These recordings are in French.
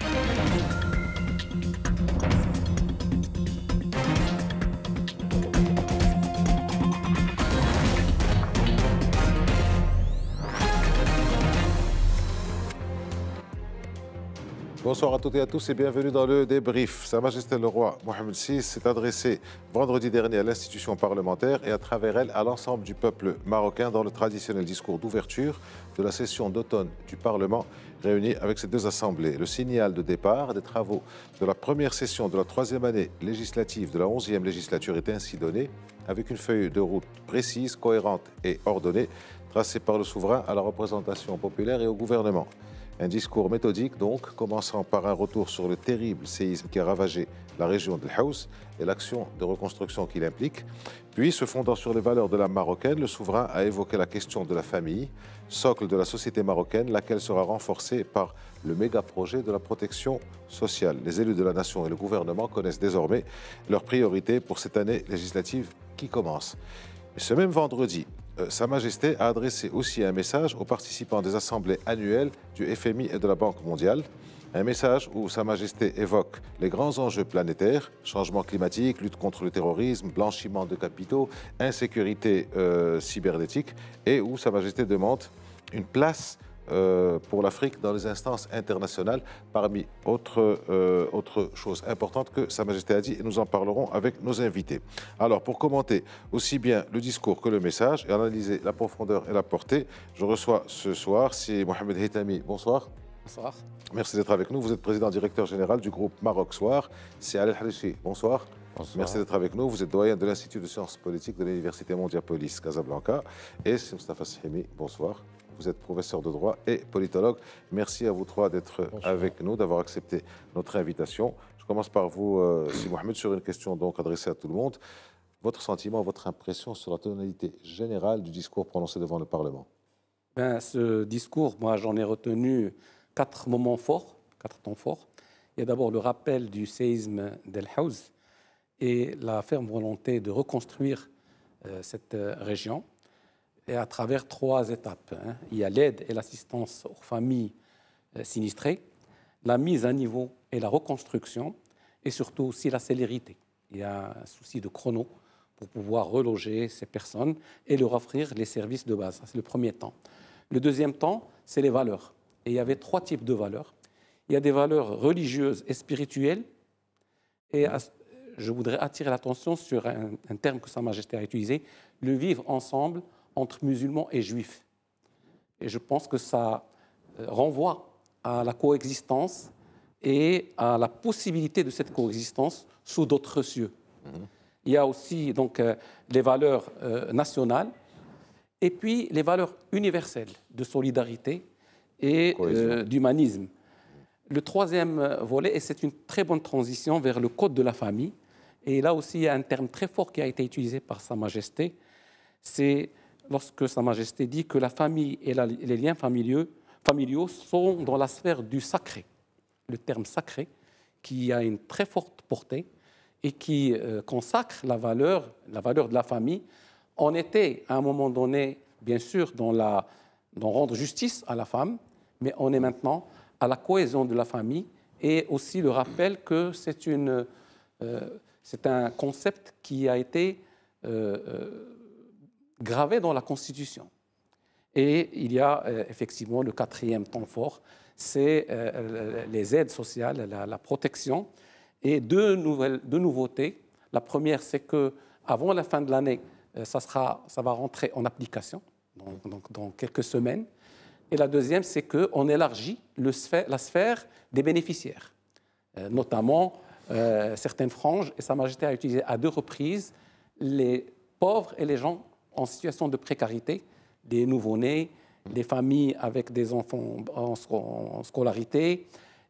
Thank you. Bonsoir à toutes et à tous et bienvenue dans le débrief. Sa Majesté le Roi Mohamed VI s'est adressé vendredi dernier à l'institution parlementaire et à travers elle à l'ensemble du peuple marocain dans le traditionnel discours d'ouverture de la session d'automne du Parlement réunie avec ses deux assemblées. Le signal de départ des travaux de la première session de la troisième année législative de la 11e législature est ainsi donné avec une feuille de route précise, cohérente et ordonnée tracée par le souverain à la représentation populaire et au gouvernement. Un discours méthodique, donc, commençant par un retour sur le terrible séisme qui a ravagé la région de Haus et l'action de reconstruction qu'il implique. Puis, se fondant sur les valeurs de l'âme marocaine, le souverain a évoqué la question de la famille, socle de la société marocaine, laquelle sera renforcée par le méga-projet de la protection sociale. Les élus de la nation et le gouvernement connaissent désormais leurs priorités pour cette année législative qui commence. ce même vendredi, euh, Sa Majesté a adressé aussi un message aux participants des assemblées annuelles du FMI et de la Banque mondiale. Un message où Sa Majesté évoque les grands enjeux planétaires, changement climatique, lutte contre le terrorisme, blanchiment de capitaux, insécurité euh, cybernétique, et où Sa Majesté demande une place euh, pour l'Afrique dans les instances internationales, parmi autres, euh, choses importantes que Sa Majesté a dit, et nous en parlerons avec nos invités. Alors, pour commenter aussi bien le discours que le message et analyser la profondeur et la portée, je reçois ce soir si Mohamed Hitami. Bonsoir. Bonsoir. Merci d'être avec nous. Vous êtes président directeur général du groupe Maroc Soir. C'est Al Harishi. Bonsoir. Bonsoir. Merci d'être avec nous. Vous êtes doyen de l'Institut de sciences politiques de l'Université Mondiapolis Casablanca. Et c'est Mustafa Sihimi. Bonsoir. Vous êtes professeur de droit et politologue. Merci à vous trois d'être avec nous, d'avoir accepté notre invitation. Je commence par vous, euh, Si Mohamed, sur une question donc adressée à tout le monde. Votre sentiment, votre impression sur la tonalité générale du discours prononcé devant le Parlement ben, Ce discours, moi j'en ai retenu quatre moments forts, quatre temps forts. Il y a d'abord le rappel du séisme d'El Haouz et la ferme volonté de reconstruire euh, cette euh, région et à travers trois étapes. Hein. Il y a l'aide et l'assistance aux familles euh, sinistrées, la mise à niveau et la reconstruction, et surtout aussi la célérité. Il y a un souci de chrono pour pouvoir reloger ces personnes et leur offrir les services de base. C'est le premier temps. Le deuxième temps, c'est les valeurs. Et il y avait trois types de valeurs. Il y a des valeurs religieuses et spirituelles. Et je voudrais attirer l'attention sur un, terme que Sa Majesté a utilisé, le vivre ensemble entre musulmans et juifs. Et je pense que ça euh, renvoie à la coexistence et à la possibilité de cette coexistence sous d'autres cieux. Mhm. Il y a aussi donc euh, les valeurs euh, nationales et puis les valeurs universelles de solidarité et d'humanisme. Le troisième volet, et c'est une très bonne transition vers le code de la famille, et là aussi il y a un terme très fort qui a été utilisé par Sa Majesté, c'est lorsque Sa Majesté dit que la famille et les liens familiaux, sont dans la sphère du sacré. Le terme sacré, qui a une très forte portée et qui euh, consacre la valeur, la valeur de la famille. On était à un moment donné, bien sûr, dans, la, dans rendre justice à la femme, mais on est maintenant à la cohésion de la famille et aussi le rappel que c'est euh, un concept qui a été euh, gravé dans la Constitution. Et il y a euh, effectivement le quatrième temps fort, c'est euh, les aides sociales, la, protection. Et deux, nouvelles, deux nouveautés. La première, c'est que avant la fin de l'année, euh, ça, sera, ça va rentrer en application, dans quelques semaines. Et la deuxième, c'est qu'on élargit le la sphère des bénéficiaires, notamment certaines franges. Et Sa Majesté a utilisé à deux reprises les pauvres et les gens en situation de précarité, des nouveaux nés des familles avec des enfants en, scolarité,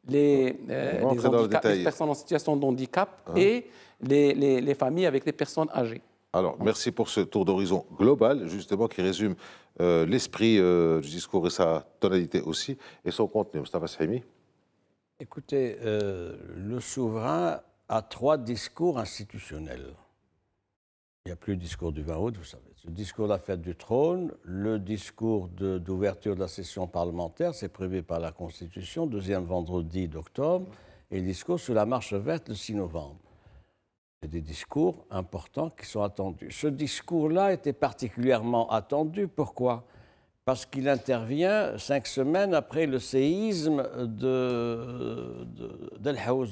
les, euh, personnes en situation de handicap hein. et les, familles avec des personnes âgées. Alors, merci pour ce tour d'horizon global, justement, qui résume euh, l'esprit euh, du discours et sa tonalité aussi, et son contenu. Écoutez, le souverain a trois discours institutionnels. Il n'y a plus le discours du 20 août, vous savez. Le discours de la fête du trône, le discours d'ouverture de, la session parlementaire, c'est prévu par la Constitution, deuxième vendredi d'octobre, et le discours sur la marche verte le 6 novembre. C'est des discours importants qui sont attendus. Ce discours-là était particulièrement attendu. Pourquoi Parce qu'il intervient cinq semaines après le séisme de, de, de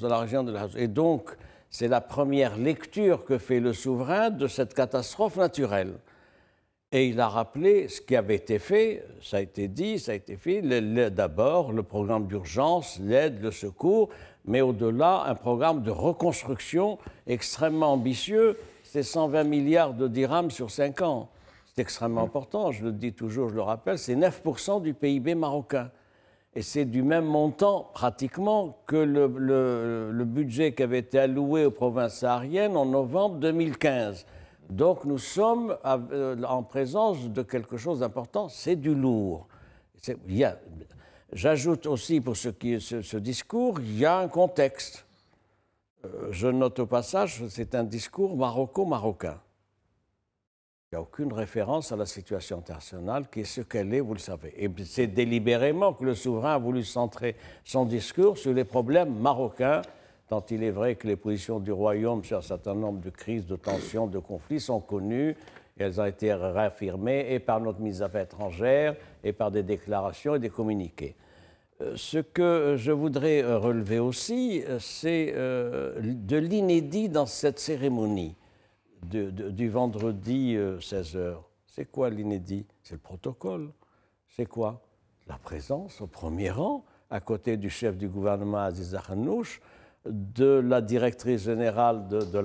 la région de la Et donc, c'est la première lecture que fait le souverain de cette catastrophe naturelle. Et il a rappelé ce qui avait été fait, ça a été dit, ça a été fait, d'abord le programme d'urgence, l'aide, le secours, mais au-delà, un programme de reconstruction extrêmement ambitieux. C'est 120 milliards de dirhams sur 5 ans. C'est extrêmement important, je le dis toujours, je le rappelle, c'est 9% du PIB marocain et c'est du même montant pratiquement que le, budget qui avait été alloué aux provinces sahariennes en novembre 2015. Donc nous sommes euh, en présence de quelque chose d'important, c'est du lourd. J'ajoute aussi pour ce qui ce, ce discours, il y a un contexte. Euh, je note au passage, c'est un discours maroco-marocain n'y a aucune référence à la situation internationale qui est ce qu'elle est, vous le savez. Et c'est délibérément que le souverain a voulu centrer son discours sur les problèmes marocains, tant il est vrai que les positions du royaume sur un certain nombre de crises, de tensions, de conflits sont connues. Et elles ont été réaffirmées et par notre mise à fait étrangère et par des déclarations et des communiqués. Euh, ce que je voudrais relever aussi, euh, c'est euh, de l'inédit dans cette cérémonie du vendredi 16h. Euh, C'est quoi l'inédit C'est le protocole. C'est quoi La présence au premier rang, à côté du chef du gouvernement Aziz Arnouch, de la directrice générale de,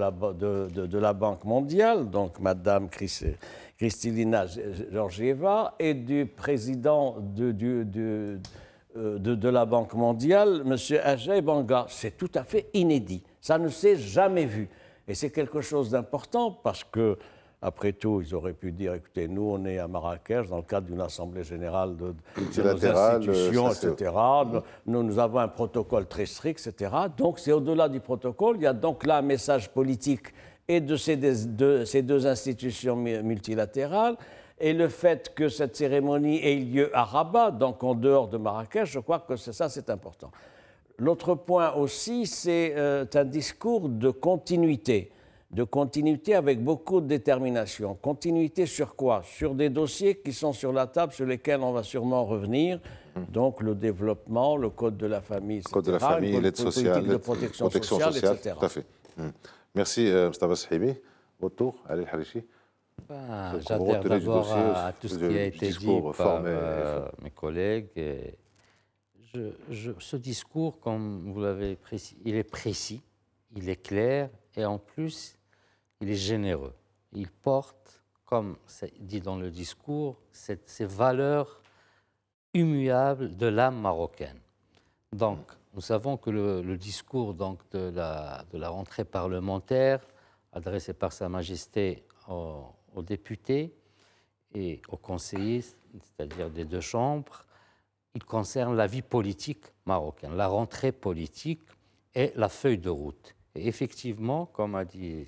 la, Banque mondiale, donc Madame Kristilina Georgieva, et du président euh, de, la Banque mondiale, monsieur Ajay Banga. C'est tout à fait inédit. Ça ne s'est jamais vu. Et c'est quelque chose d'important parce que, après tout, ils auraient pu dire écoutez, nous, on est à Marrakech dans le cadre d'une assemblée générale de, euh, institutions, etc. Nous, nous avons un protocole très strict, etc. Donc, c'est au-delà du protocole. Il y a donc là un message politique et de ces, de ces deux institutions multilatérales et le fait que cette cérémonie ait lieu à Rabat, donc en dehors de Marrakech, je crois que ça, c'est important. L'autre point aussi, c'est euh, un discours de continuité, de continuité avec beaucoup de détermination. Continuité sur quoi Sur des dossiers qui sont sur la table, sur lesquels on va sûrement revenir. Hum. Donc le développement, le code de la famille, etc. Le code de la famille, l'aide sociale, de protection, sociale, etc. Tout à fait. Hum. Merci, euh, Mustafa Sahibi. Autour, Ali Harishi. Ben, ah, J'adhère d'abord à, tout ce qui a été dit par euh, mes collègues. Et je, ce discours, comme vous l'avez précisé, il est précis, il est clair et en plus, il est généreux. Il porte, comme c'est dit dans le discours, ces valeurs immuables de l'âme marocaine. Donc, nous savons que le, discours donc, de, la, de, la, rentrée parlementaire, adressé par Sa Majesté aux députés et aux conseillers, c'est-à-dire des deux chambres, il concerne la vie politique marocaine, la rentrée politique et la feuille de route. Et effectivement, comme a dit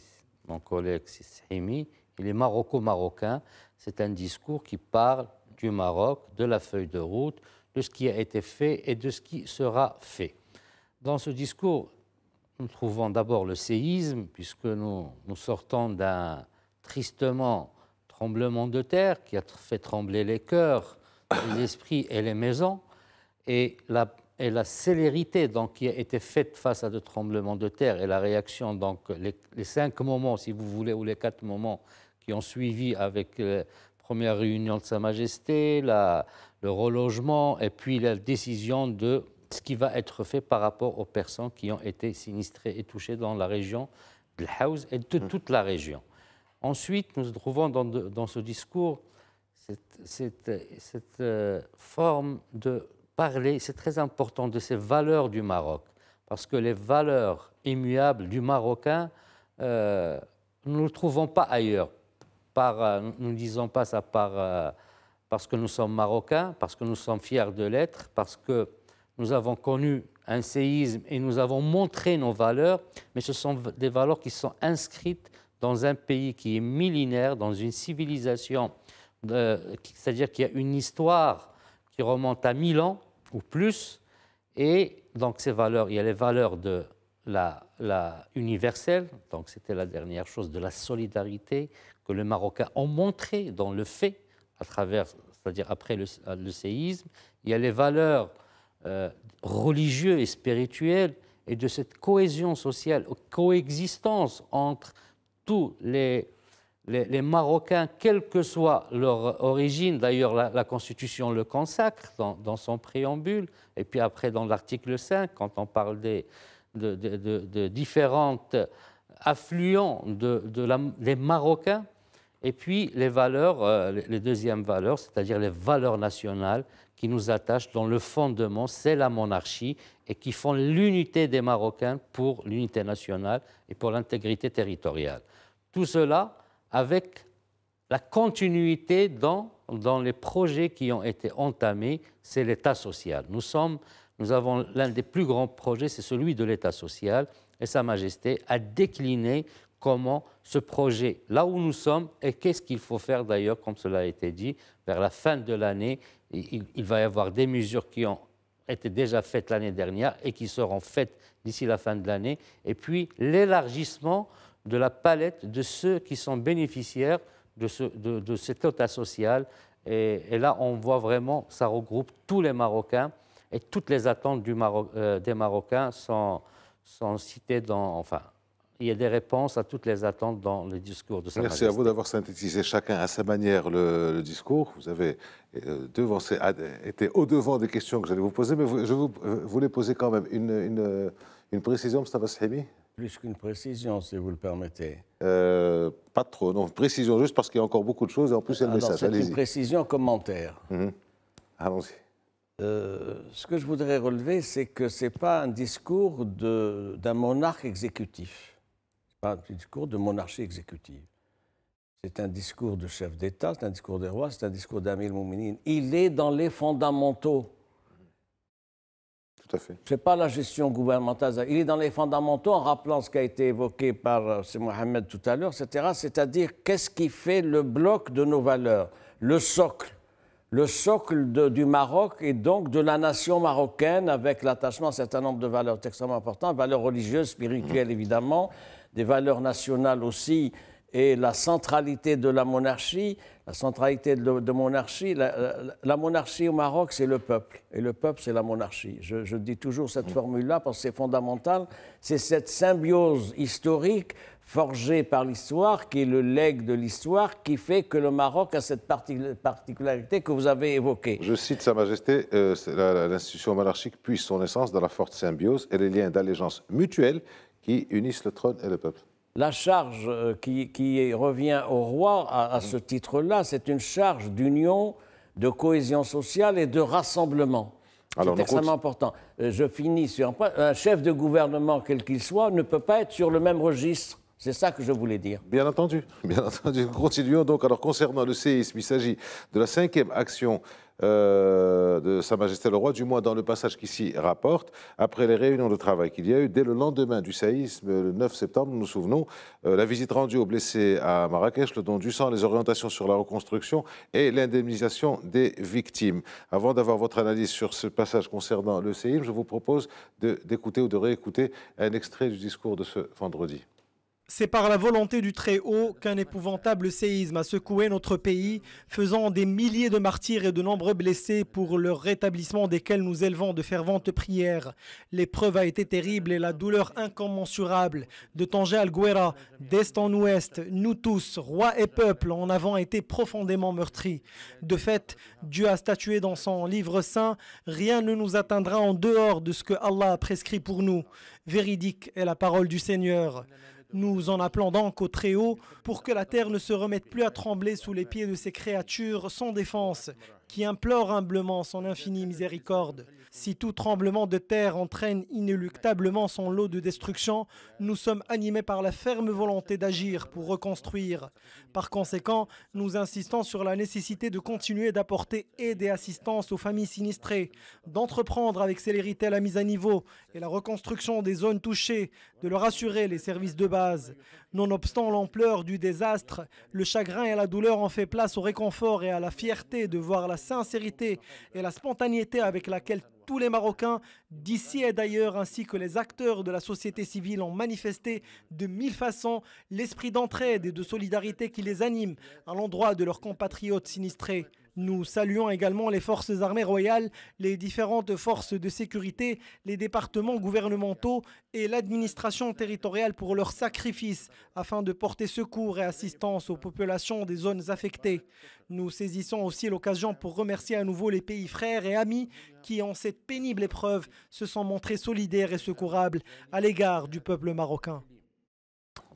mon collègue Sissimi, il est maroco-marocain. C'est un discours qui parle du Maroc, de la feuille de route, de ce qui a été fait et de ce qui sera fait. Dans ce discours, nous trouvons d'abord le séisme, puisque nous, nous sortons d'un tristement tremblement de terre qui a fait trembler les cœurs les esprits et les maisons, et la, et la célérité donc, qui a été faite face à des tremblements de terre et la réaction, donc les, cinq moments, si vous voulez, ou les quatre moments qui ont suivi avec la euh, première réunion de Sa Majesté, le relogement et puis la décision de ce qui va être fait par rapport aux personnes qui ont été sinistrées et touchées dans la région de House et de toute la région. Ensuite, nous trouvons dans, dans ce discours cette, cette, euh, forme de parler, c'est très important, de ces valeurs du Maroc, parce que les valeurs immuables du Marocain, euh, nous ne trouvons pas ailleurs. Par, euh, nous ne disons pas ça parce que nous sommes Marocains, parce que nous sommes fiers de l'être, parce que nous avons connu un séisme et nous avons montré nos valeurs, mais ce sont des valeurs qui sont inscrites dans un pays qui est millénaire, dans une civilisation c'est-à-dire qu'il y a une histoire qui remonte à 1000 ans ou plus, et donc ces valeurs, il y a les valeurs de la, la universelle, donc c'était la dernière chose, de la solidarité que les Marocains ont montré dans le fait, à travers, c'est-à-dire après le, séisme, il y a les valeurs euh, religieuses et spirituelles et de cette cohésion sociale, coexistence entre tous les les, Marocains, quelle que soit leur origine, d'ailleurs la, Constitution le consacre dans, son préambule, et puis après dans l'article 5, quand on parle des, de, différentes affluents des Marocains, et puis les valeurs, euh, les, deuxièmes valeurs, c'est-à-dire les valeurs nationales qui nous attachent dont le fondement, c'est la monarchie, et qui font l'unité des Marocains pour l'unité nationale et pour l'intégrité territoriale. Tout cela, avec la continuité dans, les projets qui ont été entamés, c'est l'État social. Nous, sommes, nous avons l'un des plus grands projets, c'est celui de l'État social, et Sa Majesté a décliné comment ce projet, là où nous sommes, et qu'est-ce qu'il faut faire d'ailleurs, comme cela a été dit, vers la fin de l'année, il, il, va y avoir des mesures qui ont été déjà faites l'année dernière et qui seront faites d'ici la fin de l'année, et puis l'élargissement de la palette de ceux qui sont bénéficiaires de, ce, de, de cette Et, là, on voit vraiment, ça regroupe tous les Marocains et toutes les attentes du euh, des Marocains sont, sont citées dans. Enfin, il y a des réponses à toutes les attentes dans le discours de Sa Merci à vous d'avoir synthétisé chacun à sa manière le, discours. Vous avez euh, été au-devant des questions que j'allais vous poser, mais je euh, voulais poser quand même une, une, une précision, Mustafa Sahimi plus qu'une précision, si vous le permettez. Euh, pas trop, non. Précision juste parce qu'il y a encore beaucoup de choses et en plus, c'est le message. C'est une précision commentaire. Mhm. Allons-y. Euh, ce que je voudrais relever, c'est que ce n'est pas un discours d'un monarque exécutif. Ce pas un discours de monarchie exécutive. C'est un discours de chef d'État, c'est un discours des rois, c'est un discours d'Amil Mouminine. Il est dans les fondamentaux. Ce n'est pas la gestion gouvernementale. Il est dans les fondamentaux en rappelant ce qui a été évoqué par M. Euh, Mohamed tout à l'heure, etc. C'est-à-dire qu'est-ce qui fait le bloc de nos valeurs, le socle le socle du Maroc et donc de la nation marocaine avec l'attachement à un certain nombre de valeurs extrêmement importantes, valeurs religieuses, spirituelles mmh. évidemment, des valeurs nationales aussi, et la centralité de la monarchie, la centralité de, monarchie, la, monarchie au Maroc, c'est le peuple, et le peuple, c'est la monarchie. Je, dis toujours cette formule-là parce que c'est fondamental. C'est cette symbiose historique forgée par l'histoire, qui est le legs de l'histoire, qui fait que le Maroc a cette particularité que vous avez évoquée. Je cite Sa Majesté, euh, l'institution monarchique puise son essence dans la forte symbiose et les liens d'allégeance mutuelle qui unissent le trône et le peuple la charge euh, qui, revient au roi à, à ce titre-là, c'est une charge d'union, de cohésion sociale et de rassemblement. C'est extrêmement important. Euh, je finis sur un point. Un chef de gouvernement, quel qu'il soit, ne peut pas être sur le même registre. C'est ça que je voulais dire. Bien entendu, bien entendu. Continuons donc. Alors concernant le séisme, il s'agit de la cinquième action euh, de Sa Majesté le Roi, du moins dans le passage qui s'y rapporte, après les réunions de travail qu'il y a eu dès le lendemain du séisme, le 9 septembre, nous nous souvenons, euh, la visite rendue aux blessés à Marrakech, le don du sang, les orientations sur la reconstruction et l'indemnisation des victimes. Avant d'avoir votre analyse sur ce passage concernant le séisme, je vous propose d'écouter ou de réécouter un extrait du discours de ce vendredi. C'est par la volonté du Très-Haut qu'un épouvantable séisme a secoué notre pays, faisant des milliers de martyrs et de nombreux blessés pour le rétablissement desquels nous élevons de ferventes prières. L'épreuve a été terrible et la douleur incommensurable. De Tanger al Guera, d'est en ouest, nous tous, rois et peuple, en avons été profondément meurtris. De fait, Dieu a statué dans son livre saint, rien ne nous atteindra en dehors de ce que Allah a prescrit pour nous. Véridique est la parole du Seigneur. Nous en appelons donc au Très-Haut pour que la terre ne se remette plus à trembler sous les pieds de ces créatures sans défense qui implorent humblement son infinie miséricorde. Si tout tremblement de terre entraîne inéluctablement son lot de destruction, nous sommes animés par la ferme volonté d'agir pour reconstruire. Par conséquent, nous insistons sur la nécessité de continuer d'apporter aide et assistance aux familles sinistrées, d'entreprendre avec célérité la mise à niveau et la reconstruction des zones touchées, de leur assurer les services de base. Nonobstant l'ampleur du désastre, le chagrin et la douleur ont fait place au réconfort et à la fierté de voir la sincérité et la spontanéité avec laquelle tous les Marocains d'ici et d'ailleurs, ainsi que les acteurs de la société civile, ont manifesté de mille façons l'esprit d'entraide et de solidarité qui les anime à l'endroit de leurs compatriotes sinistrés. Nous saluons également les forces armées royales, les différentes forces de sécurité, les départements gouvernementaux et l'administration territoriale pour leur sacrifice afin de porter secours et assistance aux populations des zones affectées. Nous saisissons aussi l'occasion pour remercier à nouveau les pays frères et amis qui, en cette pénible épreuve, se sont montrés solidaires et secourables à l'égard du peuple marocain.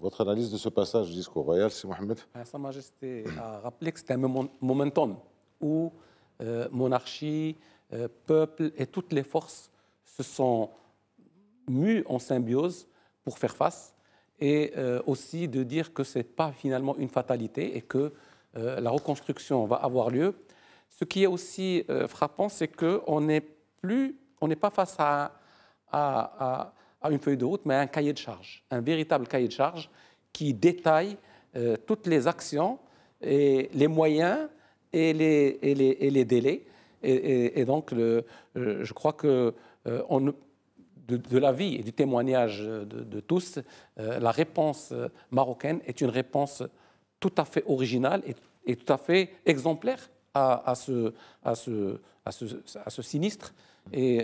Votre analyse de ce passage du discours royal, c'est Mohamed ah, Sa Majesté a rappelé que c'était un momentum où euh, monarchie, euh, peuple et toutes les forces se sont mues en symbiose pour faire face et euh, aussi de dire que ce n'est pas finalement une fatalité et que la reconstruction va avoir lieu. Ce qui est aussi frappant, c'est qu'on n'est plus, on n'est pas face à, à, à, une feuille de route, mais à un cahier de charge, un véritable cahier de charge qui détaille toutes les actions et les moyens et les, délais. Et, donc, euh, je crois que euh, de, de l'avis et du témoignage de, tous, euh, la réponse marocaine est une réponse tout à fait originale et, tout à fait exemplaire à, ce, sinistre. Et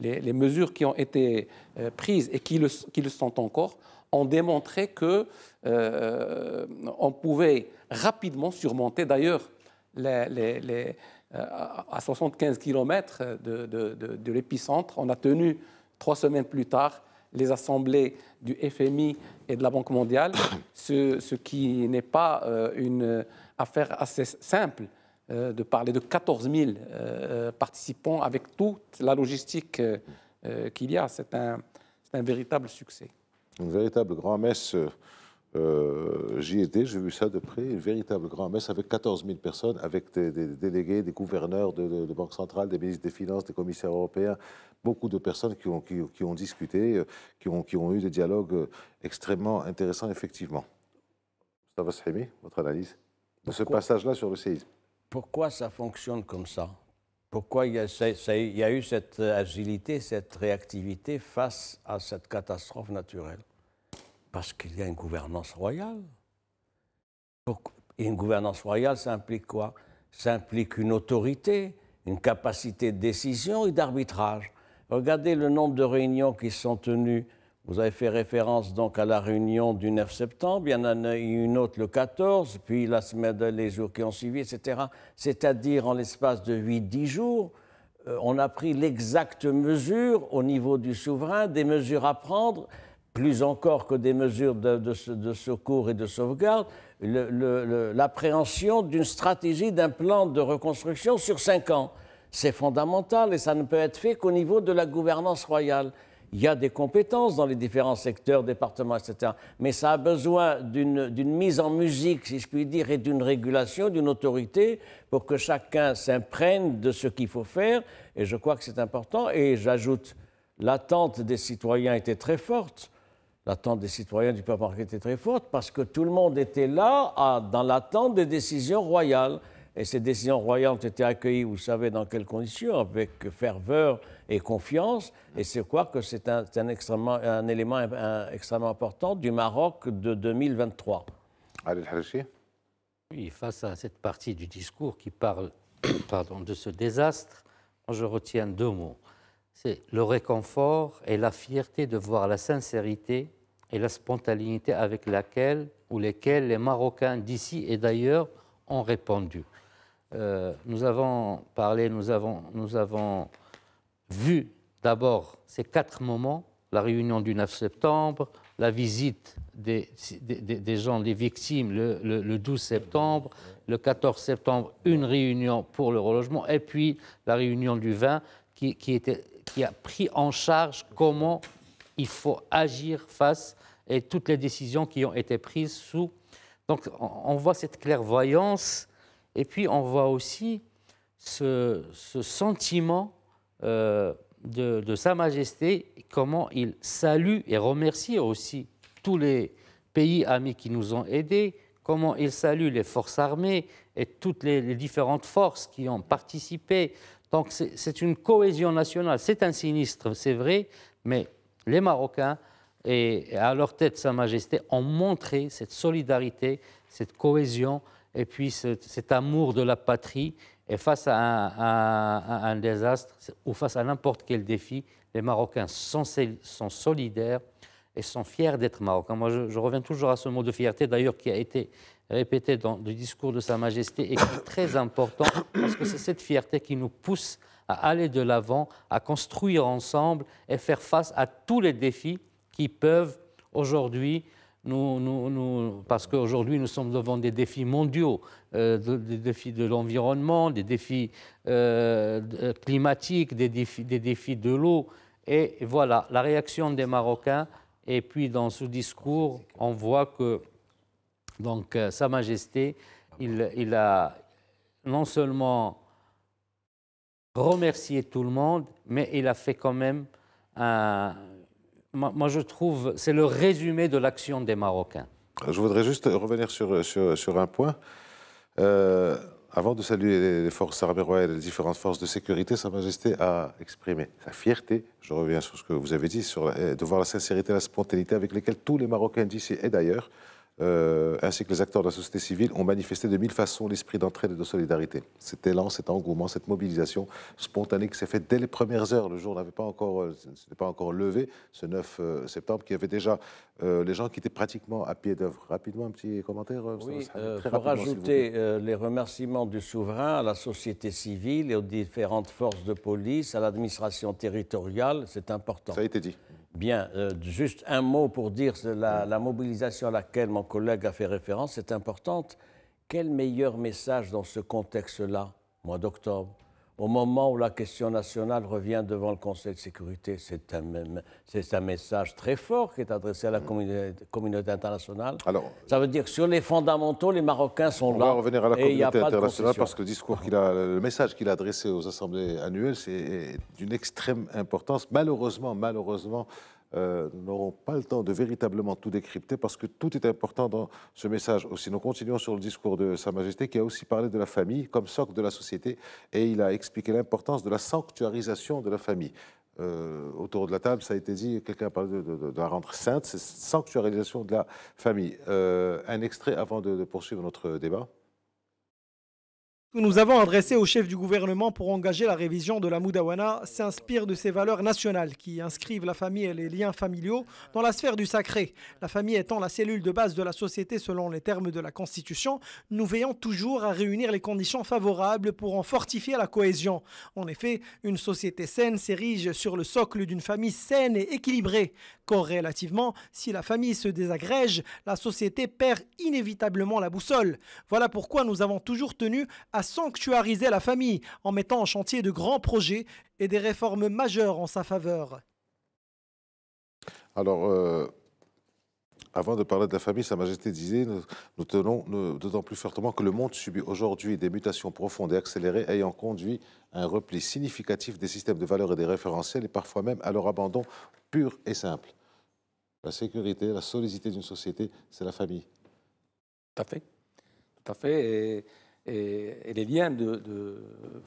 les, mesures qui ont été prises et qui qui le sont encore ont démontré que euh, pouvait rapidement surmonter, d'ailleurs, les, euh, à 75 km de, l'épicentre, on a tenu trois semaines plus tard les assemblées du FMI et de la Banque mondiale, ce, qui n'est pas euh, une affaire assez simple de parler de 14 000 participants avec toute la logistique qu'il y a. C'est un, un véritable succès. Une véritable grand-messe. Euh, euh, J'y étais, j'ai vu ça de près, une véritable grand-messe avec 14 000 personnes, avec des, délégués, des gouverneurs de, de, banques centrales, des ministres des Finances, des commissaires européens, beaucoup de personnes qui ont, qui, ont discuté, euh, qui ont, qui ont, eu des dialogues euh, extrêmement intéressants, effectivement. Ça se Sahimi, votre analyse de ce passage-là sur le séisme Pourquoi ça fonctionne comme ça Pourquoi il il y a eu cette agilité, cette réactivité face à cette catastrophe naturelle parce qu'il y a une gouvernance royale. une gouvernance royale, ça implique quoi Ça implique une autorité, une capacité de décision et d'arbitrage. Regardez le nombre de réunions qui sont tenues. Vous avez fait référence donc à la réunion du 9 septembre, il y en a eu une autre le 14, puis la semaine, les jours qui ont suivi, etc. C'est-à-dire en l'espace de 8-10 jours, euh, on a pris l'exacte mesure au niveau du souverain des mesures à prendre plus encore que des mesures de, secours et de sauvegarde, l'appréhension d'une stratégie, d'un plan de reconstruction sur cinq ans. C'est fondamental et ça ne peut être fait qu'au niveau de la gouvernance royale. Il y a des compétences dans les différents secteurs, départements, etc. Mais ça a besoin d'une mise en musique, si je puis dire, et d'une régulation, d'une autorité, pour que chacun s'imprègne de ce qu'il faut faire. Et je crois que c'est important. Et j'ajoute, l'attente des citoyens était très forte. L'attente des citoyens du peuple marocain était très forte parce que tout le monde était là dans l'attente des décisions royales. Et ces décisions royales ont été accueillies, vous savez dans quelles conditions, avec ferveur et confiance. Et c'est quoi que c'est un, extrêmement, un élément extrêmement important du Maroc de 2023. Adel face à cette partie du discours qui parle pardon, de ce désastre, je retiens deux mots. C'est le réconfort et la fierté de voir la sincérité et la spontanéité avec laquelle ou lesquelles les Marocains d'ici et d'ailleurs ont répondu. Euh, nous avons parlé, nous avons, nous avons vu d'abord ces quatre moments, la réunion du 9 septembre, la visite des, gens, des victimes le, 12 septembre, le 14 septembre, une réunion pour le relogement, et puis la réunion du 20 qui, qui a pris en charge comment il faut agir face et toutes les décisions qui ont été prises sous. Donc on voit cette clairvoyance et puis on voit aussi ce, sentiment euh, de, Sa Majesté, comment il salue et remercie aussi tous les pays amis qui nous ont aidés, comment il salue les forces armées et toutes les différentes forces qui ont participé. Donc c'est une cohésion nationale. C'est un sinistre, c'est vrai, mais les Marocains et à leur tête Sa Majesté ont montré cette solidarité, cette cohésion et puis cet, amour de la patrie. Et face à un, désastre ou face à n'importe quel défi, les Marocains sont, solidaires et sont fiers d'être Marocains. Moi, je, je, reviens toujours à ce mot de fierté, d'ailleurs, qui a été répété dans le discours de Sa Majesté et qui est très important parce que c'est cette fierté qui nous pousse à aller de l'avant, à construire ensemble et faire face à tous les défis qui peuvent aujourd'hui nous, nous, parce qu'aujourd'hui, nous sommes devant des défis mondiaux, euh, des défis de l'environnement, des défis euh, euh, climatiques, des défis, des défis de l'eau. Et voilà, la réaction des Marocains. Et puis, dans ce discours, on voit que donc, Sa Majesté, il a non seulement remercié tout le monde, mais il a fait quand même un, moi je trouve, c'est le résumé de l'action des Marocains. Euh, je voudrais juste revenir sur, un point. Euh, avant de saluer les forces armées royales et les différentes forces de sécurité, Sa Majesté a exprimé sa fierté, je reviens sur ce que vous avez dit, euh, de voir la sincérité et la spontanéité avec lesquelles tous les Marocains d'ici et d'ailleurs euh, ainsi que les acteurs de la société civile, ont manifesté de mille façons l'esprit d'entraide et de solidarité. Cet élan, cet engouement, cette mobilisation spontanée qui s'est faite dès les premières heures. Le jour n'avait pas encore, euh, n'était pas encore levé, ce 9 euh, septembre, qui avait déjà les gens qui étaient pratiquement à pied d'œuvre. Rapidement, un petit commentaire Oui, pour rajouter les remerciements du souverain à la société civile et aux différentes forces de police, à l'administration territoriale, c'est important. Ça a été dit. Bien, euh, juste un mot pour dire la, la, mobilisation à laquelle mon collègue a fait référence est importante. Quel meilleur message dans ce contexte-là, mois d'octobre, au moment où la question nationale revient devant le Conseil de sécurité. C'est un, message très fort qui est adressé à la communauté, internationale. Alors, Ça veut dire que sur les fondamentaux, les Marocains sont là. On va revenir à la communauté internationale parce que le, discours a, le message qu'il a adressé aux assemblées annuelles, c'est d'une extrême importance. Malheureusement, malheureusement, nous euh, n'auront pas le temps de véritablement tout décrypter parce que tout est important dans ce message. Aussi, nous continuons sur le discours de Sa Majesté qui a aussi parlé de la famille comme socle de la société et il a expliqué l'importance de la sanctuarisation de la famille. Euh, autour de la table, ça a été dit, quelqu'un a parlé de, la rendre sainte, c'est sanctuarisation de la famille. Euh, un extrait avant de poursuivre notre débat nous avons adressé au chef du gouvernement pour engager la révision de la Mudawana s'inspire de ses valeurs nationales qui inscrivent la famille et les liens familiaux dans la sphère du sacré. La famille étant la cellule de base de la société selon les termes de la Constitution, nous veillons toujours à réunir les conditions favorables pour en fortifier la cohésion. En effet, une société saine s'érige sur le socle d'une famille saine et équilibrée. Corrélativement, si la famille se désagrège, la société perd inévitablement la boussole. Voilà pourquoi nous avons toujours tenu à sanctuariser la famille en mettant en chantier de grands projets et des réformes majeures en sa faveur. Alors, euh, avant de parler de la famille, Sa Majesté disait nous, nous tenons d'autant plus fortement que le monde subit aujourd'hui des mutations profondes et accélérées ayant conduit à un repli significatif des systèmes de valeurs et des référentiels et parfois même à leur abandon pur et simple la sécurité, la solidité d'une société, c'est la famille. Tout à fait. Tout à fait. Et, les liens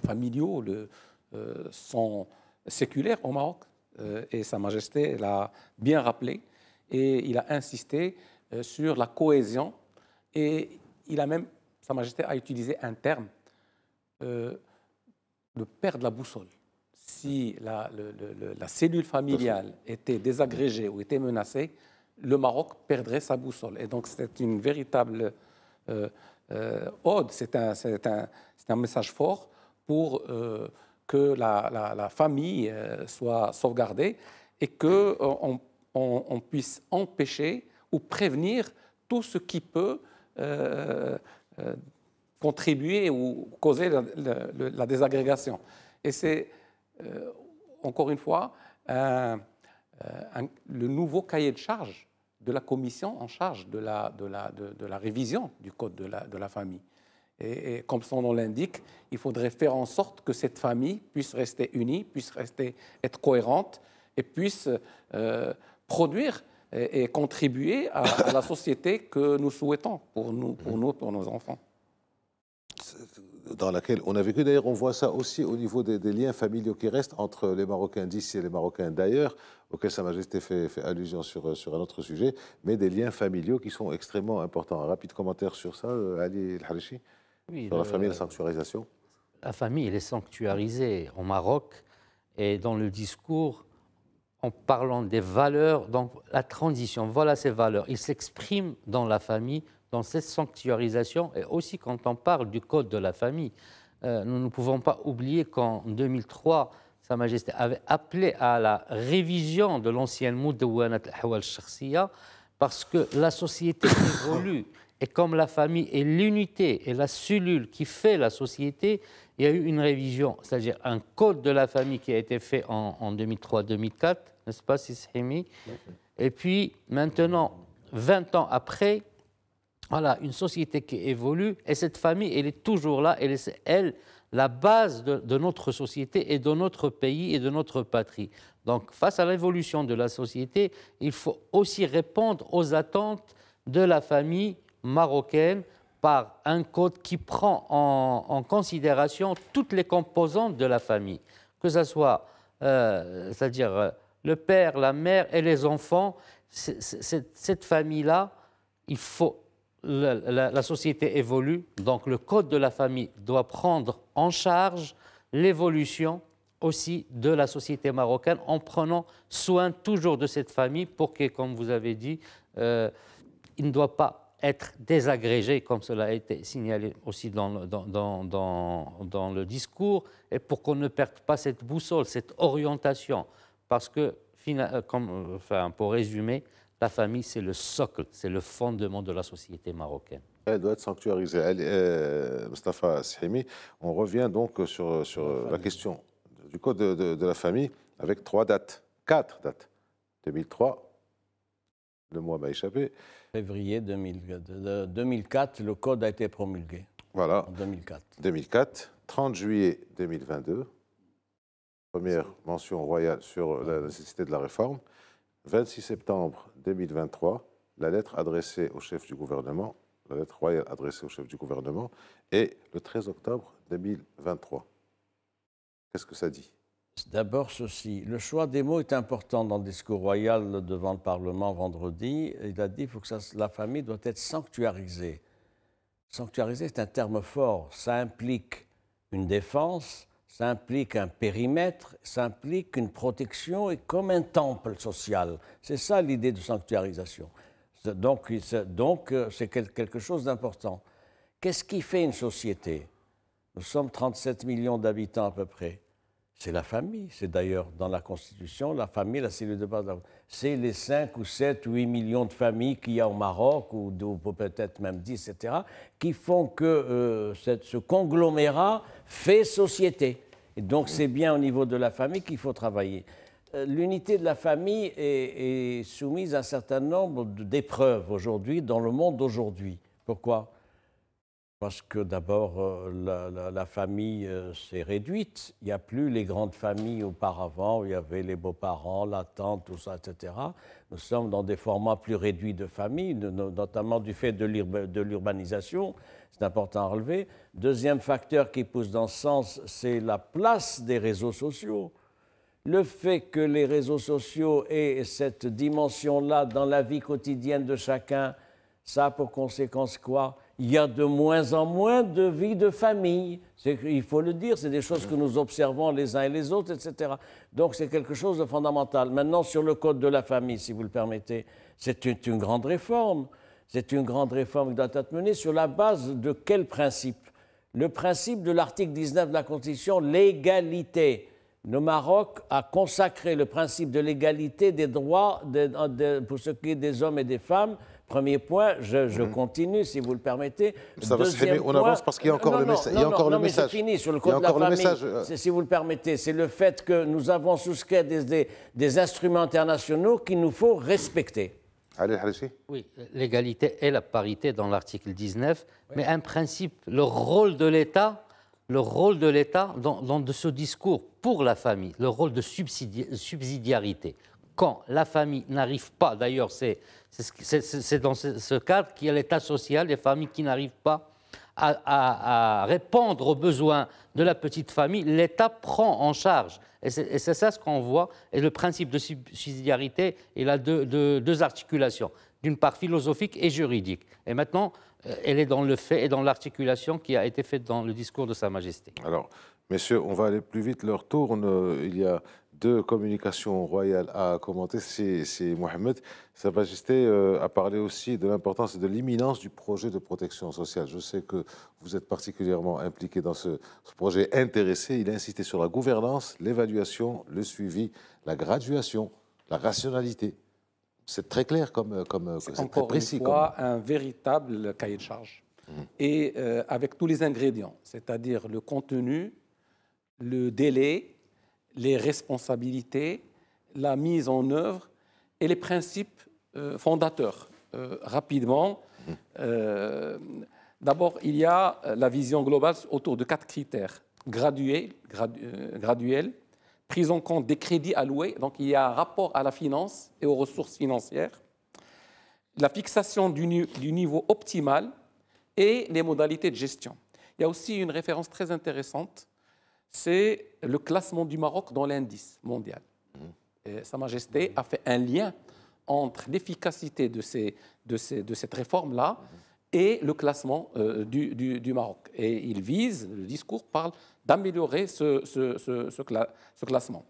familiaux euh, sont séculaires au Maroc. Euh, et Sa Majesté l'a bien rappelé. Et il a insisté euh, sur la cohésion. Et il a même, Sa Majesté a utilisé un terme, de la boussole si la, cellule familiale était désagrégée ou était menacée, le Maroc perdrait sa boussole. Et donc c'est une véritable euh, euh, ode, c'est un, message fort pour euh, que la, famille soit sauvegardée et qu'on on, puisse empêcher ou prévenir tout ce qui peut contribuer ou causer la, la désagrégation. Et c'est euh, encore une fois, euh, le nouveau cahier de charge de la commission en charge de la, de de, la révision du code de la, famille. Et, comme son nom l'indique, il faudrait faire en sorte que cette famille puisse rester unie, puisse rester, être cohérente et puisse euh, produire et, contribuer à, à, la société que nous souhaitons pour nous, pour nous, pour nos enfants dans laquelle on a vécu. D'ailleurs, on voit ça aussi au niveau des, liens familiaux qui restent entre les Marocains d'ici et les Marocains d'ailleurs, auquel Sa Majesté fait, allusion euh, sur, un autre sujet, mais des liens familiaux qui sont extrêmement importants. Un rapide commentaire sur ça, euh, Ali El Harichi, oui, sur la famille la sanctuarisation. La famille, elle est sanctuarisée au Maroc et dans le discours, en parlant des valeurs, donc la transition, voilà ces valeurs. ils s'expriment dans la famille dans cette sanctuarisation, et aussi quand on parle du code de la famille, euh, nous ne pouvons pas oublier qu'en 2003, Sa Majesté avait appelé à la révision de l'ancienne Moudouanat al Sharsiya, parce que la société évolue. Et comme la famille est l'unité et la cellule qui fait la société, il y a eu une révision, c'est-à-dire un code de la famille qui a été fait en, 2003-2004, n'est-ce pas, Sishemi Et puis maintenant, 20 ans après, voilà, une société qui évolue, et cette famille, elle est toujours là, elle est, elle, la base de, notre société et de notre pays et de notre patrie. Donc, face à l'évolution de la société, il faut aussi répondre aux attentes de la famille marocaine par un code qui prend en, considération toutes les composantes de la famille, que ce soit, euh, c'est-à-dire euh, le père, la mère et les enfants. cette famille-là, il faut la, société évolue, donc le code de la famille doit prendre en charge l'évolution aussi de la société marocaine en prenant soin toujours de cette famille pour que, comme vous avez dit, euh, il ne doit pas être désagrégé, comme cela a été signalé aussi dans le, discours, et pour qu'on ne perde pas cette boussole, cette orientation. Parce que, euh, comme, euh, pour résumer, la famille, c'est le socle, c'est le fondement de la société marocaine. Elle doit être sanctuarisée. Euh, on revient donc sur, la, question du code de, la famille avec trois dates, quatre dates. 2003, le mois m'a échappé. Février 2004, le code a été promulgué. Voilà. 2004. 2004, 30 juillet 2022, première mention royale sur la nécessité de la réforme. 26 septembre 2023 la lettre adressée au chef du gouvernement, la lettre royale adressée au chef du gouvernement, et le 13 octobre 2023. Qu'est-ce que ça dit D'abord ceci, le choix des mots est important dans le discours royal devant le Parlement vendredi. Il a dit faut que la famille doit être sanctuarisée. Sanctuarisée, c'est un terme fort, ça implique une défense, ça implique un périmètre, ça implique une protection et comme un temple social. C'est ça l'idée de sanctuarisation. Donc, donc euh, c'est quelque chose d'important. Qu'est-ce qui fait une société Nous sommes 37 millions d'habitants à peu près c'est la famille. C'est d'ailleurs dans la Constitution, la famille, la cellule de base. C'est les 5 ou 7 ou 8 millions de familles qu'il y a au Maroc, ou, peut-être même 10, etc., qui font que euh, ce conglomérat fait société. Et donc c'est bien au niveau de la famille qu'il faut travailler. Euh, l'unité de la famille est, soumise à un certain nombre d'épreuves aujourd'hui, dans le monde d'aujourd'hui. Pourquoi parce que d'abord, euh, la, famille euh, s'est réduite. Il n'y a plus les grandes familles auparavant, où il y avait les beaux-parents, la tante, tout ça, etc. Nous sommes dans des formats plus réduits de famille, notamment du fait de l'urbanisation. C'est important à relever. Deuxième facteur qui pousse dans ce sens, c'est la place des réseaux sociaux. Le fait que les réseaux sociaux aient cette dimension-là dans la vie quotidienne de chacun, ça a pour conséquence quoi il y a de moins en moins de vie de famille. Il faut le dire, c'est des choses que nous observons les uns et les autres, etc. Donc c'est quelque chose de fondamental. Maintenant, sur le code de la famille, si vous le permettez, c'est une, grande réforme. C'est une grande réforme qui doit être menée sur la base de quel principe Le principe de l'article 19 de la Constitution, l'égalité. Le Maroc a consacré le principe de l'égalité des droits pour ce qui est des hommes et des femmes Premier point, je, mhm. continue, si vous le permettez. Ça va se on avance parce qu'il y a encore le, non, non, il y a encore le message. Fini, sur le il de la famille, euh. Si vous le permettez, c'est le fait que nous avons souscrit des, des, des instruments internationaux qu'il nous faut respecter. Oui, l'égalité et la parité dans l'article 19, mais un principe, le rôle de l'État, le rôle de l'État dans, dans, de ce discours pour la famille, le rôle de subsidiarité quand la famille n'arrive pas, d'ailleurs c'est, c'est, dans ce cadre qu'il y a l'État social, les familles qui n'arrivent pas à, répondre aux besoins de la petite famille, l'État prend en charge. Et c'est ça ce qu'on voit. Et le principe de subsidiarité, il a deux, articulations, d'une part philosophique et juridique. Et maintenant, euh, elle est dans le fait et dans l'articulation qui a été faite dans le discours de Sa Majesté. Alors, messieurs, on va aller plus vite. Leur tourne. Euh, il y a de communication royale a commenté, c'est Mohamed Sa Majesté euh, a parlé aussi de l'importance et de l'imminence du projet de protection sociale. Je sais que vous êtes particulièrement impliqué dans ce, projet intéressé. Il a insisté sur la gouvernance, l'évaluation, le suivi, la graduation, la rationalité. C'est très clair comme, comme c'est très précis. Une fois, un véritable cahier de charge. Mmh. Et euh, avec tous les ingrédients, c'est-à-dire le contenu, le délai, les responsabilités, la mise en œuvre et les principes euh, fondateurs. Euh, rapidement, euh, d'abord, il y a la vision globale autour de quatre critères. gradué, graduel, prise en compte des crédits alloués, donc il y a un rapport à la finance et aux ressources financières, la fixation du niveau optimal et les modalités de gestion. Il y a aussi une référence très intéressante c'est le classement du Maroc dans l'indice mondial. Mmh. Sa Majesté a fait un lien entre l'efficacité de, cette réforme-là mmh. et le classement euh, du, Maroc. Et il vise, le discours parle d'améliorer ce, classement.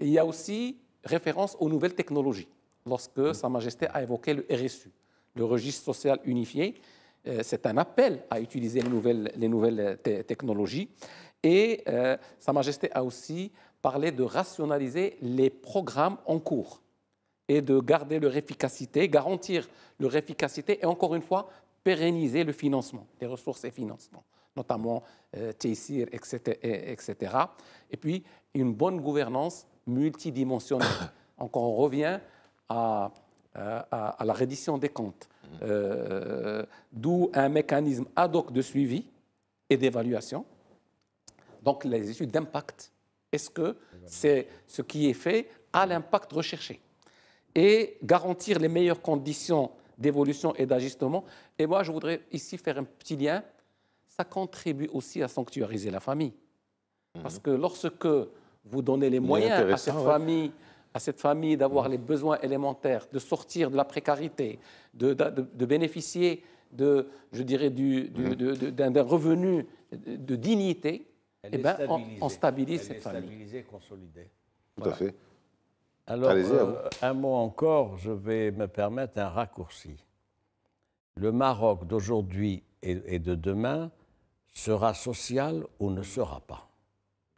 Il y a aussi référence aux nouvelles technologies, lorsque mmh. Sa Majesté a évoqué le RSU, le registre social unifié. Euh, c'est un appel à utiliser les nouvelles euh, technologies. Et euh, Sa Majesté a aussi parlé de rationaliser les programmes en cours et de garder leur efficacité, garantir leur efficacité et encore une fois, pérenniser le financement, les ressources et financement, notamment euh, etc., etc. Et puis, une bonne gouvernance multidimensionnelle. Encore, on revient euh, à, la reddition des comptes, mm. euh, d'où un mécanisme ad hoc de suivi et d'évaluation donc les études d'impact, est-ce que c'est ce qui est fait à l'impact recherché Et garantir les meilleures conditions d'évolution et d'ajustement. Et moi, je voudrais ici faire un petit lien. Ça contribue aussi à sanctuariser la famille. Mhm. Parce que lorsque vous donnez les moyens à cette famille à cette famille d'avoir mhm. les besoins élémentaires, de sortir de la précarité, de, bénéficier de, je dirais, mhm. d'un revenu de dignité, eh ben, on, stabilise elle cette est famille. Tout à fait. Alors, euh, un mot encore, je vais me permettre un raccourci. Le Maroc d'aujourd'hui et, et de demain sera social ou ne sera pas.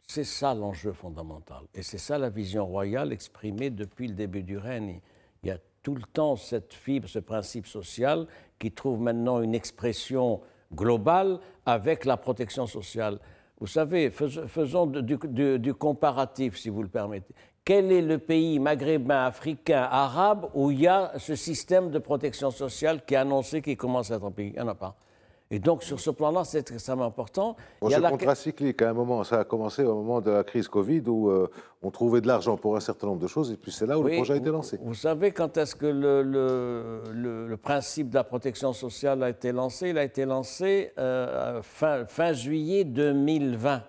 C'est ça l'enjeu fondamental. Et c'est ça la vision royale exprimée depuis le début du règne. Il y a tout le temps cette fibre, ce principe social qui trouve maintenant une expression globale avec la protection sociale. Vous savez, faisons du, comparatif, si vous le permettez. Quel est le pays maghrébin, africain, arabe où il y a ce système de protection sociale qui est annoncé, qui commence à être pays Il n'y en a pas. Et donc, sur ce plan-là, c'est extrêmement important. Bon, c'est la... cyclique à un moment. Ça a commencé au moment de la crise Covid où euh, on trouvait de l'argent pour un certain nombre de choses et puis c'est là où le projet a été lancé. Vous, savez quand est-ce que le, principe de la protection sociale a été lancé Il a été lancé euh, fin, juillet 2020.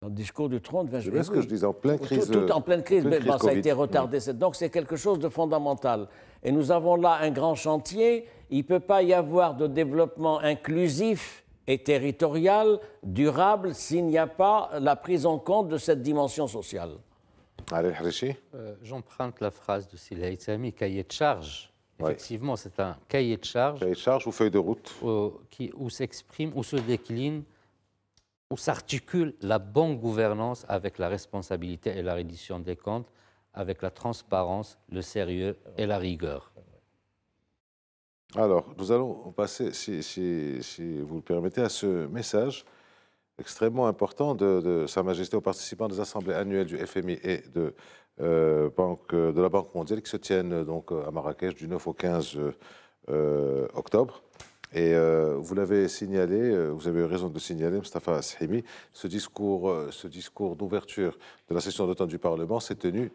Dans le discours du 30 20 juillet. C'est ce que je disais, en pleine crise. Tout, en pleine crise, mais ça a été retardé. Donc c'est quelque chose de fondamental. Et nous avons là un grand chantier. Il ne peut pas y avoir de développement inclusif et territorial, durable, s'il n'y a pas la prise en compte de cette dimension sociale. Euh, j'emprunte la phrase de Silla Itzami, cahier de charge. Effectivement, c'est un cahier de charge. Cahier de charge ou feuille de route. Où, où s'exprime, où se décline, où s'articule la bonne gouvernance avec la responsabilité et la reddition des comptes avec la transparence, le sérieux et la rigueur. Alors, nous allons passer, si, vous le permettez, à ce message extrêmement important de, Sa Majesté aux participants des assemblées annuelles du FMI et de, euh, de la Banque mondiale qui se tiennent donc à Marrakech du 9 au 15 euh, octobre. Et euh, vous l'avez signalé, vous avez eu raison de le signaler, Mustafa Ashimi, ce discours, ce discours d'ouverture de la session d'automne du Parlement s'est tenu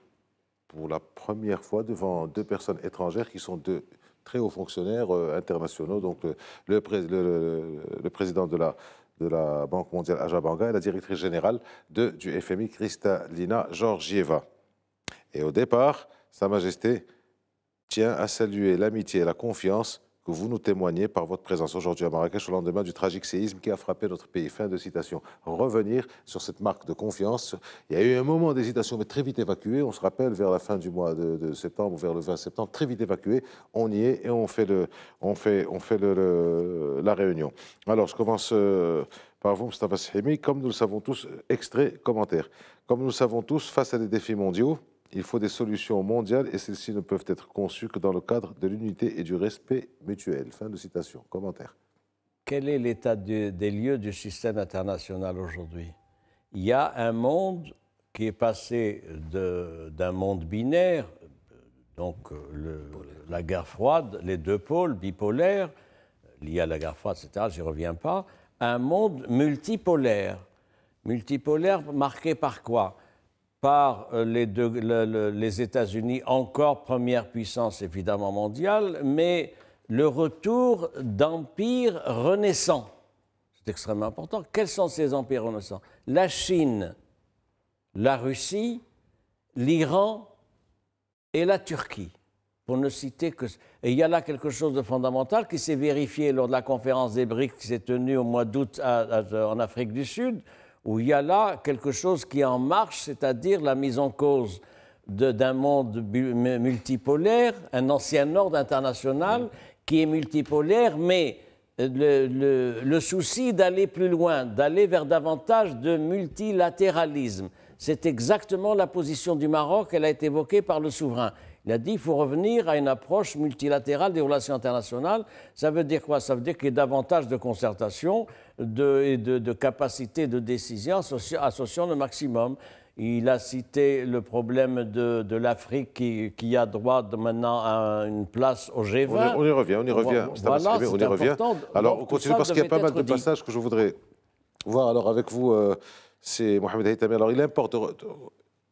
pour la première fois devant deux personnes étrangères qui sont deux très hauts fonctionnaires euh, internationaux, donc euh, le, le, le, président de la, de la Banque mondiale Ajabanga et la directrice générale de, du FMI Kristalina Georgieva. Et au départ, Sa Majesté tient à saluer l'amitié et la confiance que vous nous témoignez par votre présence aujourd'hui à Marrakech au lendemain du tragique séisme qui a frappé notre pays. Fin de citation. Revenir sur cette marque de confiance. Il y a eu un moment d'hésitation, mais très vite évacué. On se rappelle vers la fin du mois de, septembre, vers le 20 septembre, très vite évacué. On y est et on fait, on fait, on fait le, la réunion. Alors, je commence euh, par vous, Mustafa Sahimi. Comme nous le savons tous, extrait, commentaire. Comme nous le savons tous, face à des défis mondiaux, il faut des solutions mondiales et celles-ci ne peuvent être conçues que dans le cadre de l'unité et du respect mutuel. Fin de citation. Commentaire. Quel est l'état des lieux du système international aujourd'hui Il y a un monde qui est passé d'un monde binaire, donc euh, la guerre froide, les deux pôles bipolaires, liés à la guerre froide, etc., j'y reviens pas, un monde multipolaire. Multipolaire marqué par quoi par euh, les, États-Unis, encore première puissance évidemment mondiale, mais le retour d'empires renaissants. C'est extrêmement important. Quels sont ces empires renaissants La Chine, la Russie, l'Iran et la Turquie, pour ne citer que... Et il y a là quelque chose de fondamental qui s'est vérifié lors de la conférence des BRICS qui s'est tenue au mois d'août en Afrique du Sud, où il y a là quelque chose qui est en marche, c'est-à-dire la mise en cause d'un monde multipolaire, un ancien ordre international qui est multipolaire, mais le, souci d'aller plus loin, d'aller vers davantage de multilatéralisme. C'est exactement la position du Maroc, elle a été évoquée par le souverain. Il a dit qu'il faut revenir à une approche multilatérale des relations internationales. Ça veut dire quoi Ça veut dire qu'il y a davantage de concertation, de, de, capacité de décision associant le maximum. Il a cité le problème de, l'Afrique qui, a droit de maintenant à une place au G20. On, y, on y revient, on y revient. on y revient. Alors, on continue parce qu'il y a pas mal de passages que je voudrais voir alors avec vous. Euh, c'est Mohamed Haïtami. Alors, il importe.